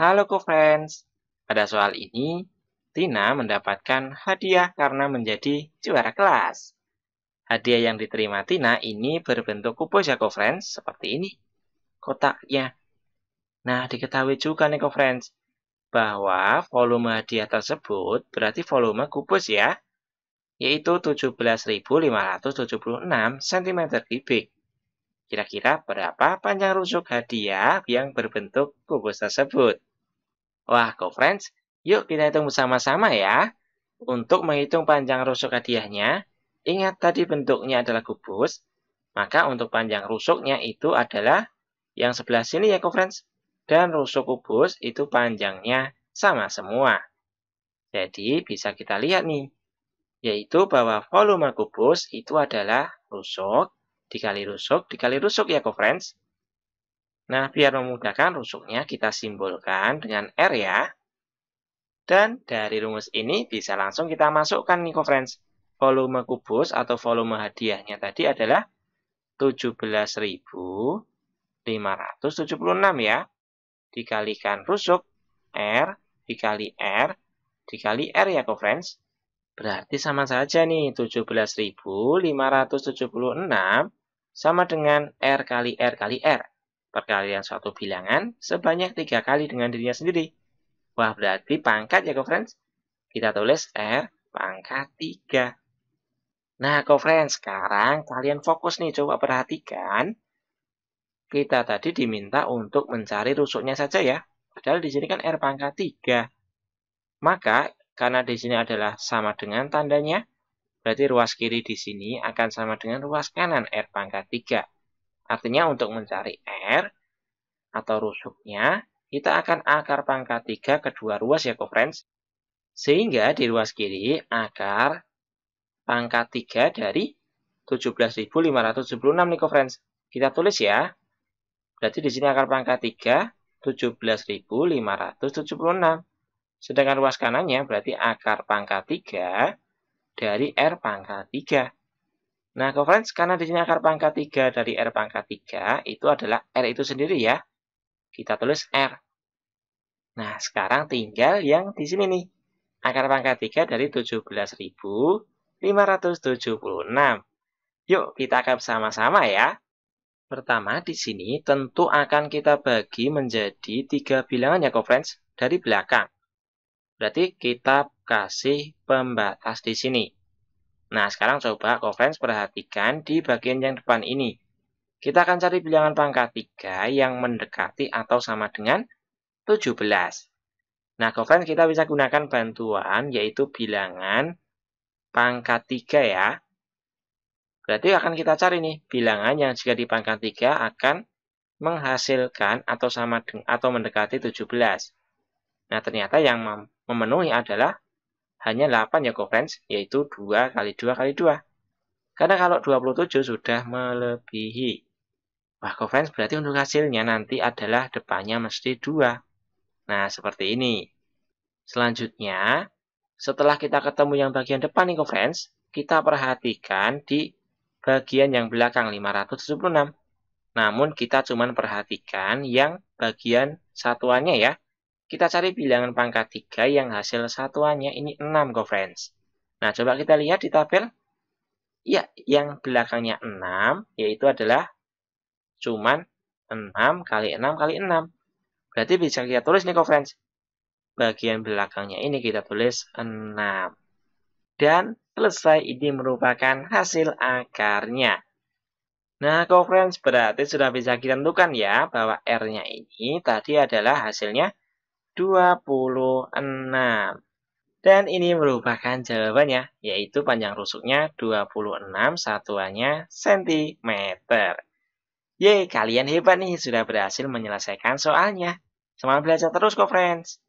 Halo co-friends, pada soal ini, Tina mendapatkan hadiah karena menjadi juara kelas. Hadiah yang diterima Tina ini berbentuk kubus ya co-friends, seperti ini, kotaknya. Nah, diketahui juga nih co-friends, bahwa volume hadiah tersebut berarti volume kubus ya, yaitu 17.576 cm3. Kira-kira berapa panjang rusuk hadiah yang berbentuk kubus tersebut? Wah, go friends yuk kita hitung bersama-sama ya. Untuk menghitung panjang rusuk hadiahnya, ingat tadi bentuknya adalah kubus, maka untuk panjang rusuknya itu adalah yang sebelah sini ya, go friends Dan rusuk kubus itu panjangnya sama semua. Jadi, bisa kita lihat nih, yaitu bahwa volume kubus itu adalah rusuk dikali rusuk dikali rusuk ya, co-friends. Nah, biar memudahkan rusuknya kita simbolkan dengan R ya. Dan dari rumus ini bisa langsung kita masukkan nih friends. Volume kubus atau volume hadiahnya tadi adalah 17.576 ya. Dikalikan rusuk R dikali R dikali R ya friends. Berarti sama saja nih 17.576 sama dengan R kali R kali R perkalian suatu bilangan sebanyak tiga kali dengan dirinya sendiri. Wah, berarti pangkat ya, co-friends? Kita tulis R pangkat 3. Nah, co-friends, sekarang kalian fokus nih, coba perhatikan. Kita tadi diminta untuk mencari rusuknya saja ya. Padahal di sini kan R pangkat 3. Maka, karena di sini adalah sama dengan tandanya, berarti ruas kiri di sini akan sama dengan ruas kanan R pangkat 3. Artinya untuk mencari R atau rusuknya, kita akan akar pangkat 3 kedua ruas ya, friends. Sehingga di ruas kiri, akar pangkat 3 dari 17.576 nih, friends. Kita tulis ya. Berarti di sini akar pangkat 3, 17.576. Sedangkan ruas kanannya berarti akar pangkat 3 dari R pangkat 3. Nah, friends, karena di sini akar pangkat 3 dari R pangkat 3 itu adalah R itu sendiri ya. Kita tulis R. Nah, sekarang tinggal yang di sini nih. Akar pangkat 3 dari 17.576. Yuk, kita akan sama sama ya. Pertama, di sini tentu akan kita bagi menjadi tiga bilangan ya, friends dari belakang. Berarti kita kasih pembatas di sini. Nah, sekarang coba kofens perhatikan di bagian yang depan ini. Kita akan cari bilangan pangkat 3 yang mendekati atau sama dengan 17. Nah, kofens kita bisa gunakan bantuan yaitu bilangan pangkat 3 ya. Berarti akan kita cari nih bilangan yang jika di pangkat 3 akan menghasilkan atau sama dengan, atau mendekati 17. Nah, ternyata yang memenuhi adalah hanya 8 ya friends yaitu 2 kali 2 kali 2. Karena kalau 27 sudah melebihi. Wah friends berarti untuk hasilnya nanti adalah depannya mesti 2. Nah seperti ini. Selanjutnya, setelah kita ketemu yang bagian depan nih friends, kita perhatikan di bagian yang belakang 576. Namun kita cuma perhatikan yang bagian satuannya ya, kita cari bilangan pangkat 3 yang hasil satuannya ini 6, go friends. Nah, coba kita lihat di tabel. Ya, yang belakangnya 6, yaitu adalah cuman 6 kali 6 kali 6. Berarti bisa kita tulis nih, go friends. Bagian belakangnya ini kita tulis 6. Dan selesai ini merupakan hasil akarnya. Nah, go friends berarti sudah bisa kita tentukan ya bahwa R-nya ini tadi adalah hasilnya 26. Dan ini merupakan jawabannya, yaitu panjang rusuknya 26 satuannya cm. Yeay, kalian hebat nih sudah berhasil menyelesaikan soalnya. Semangat belajar terus kok, friends!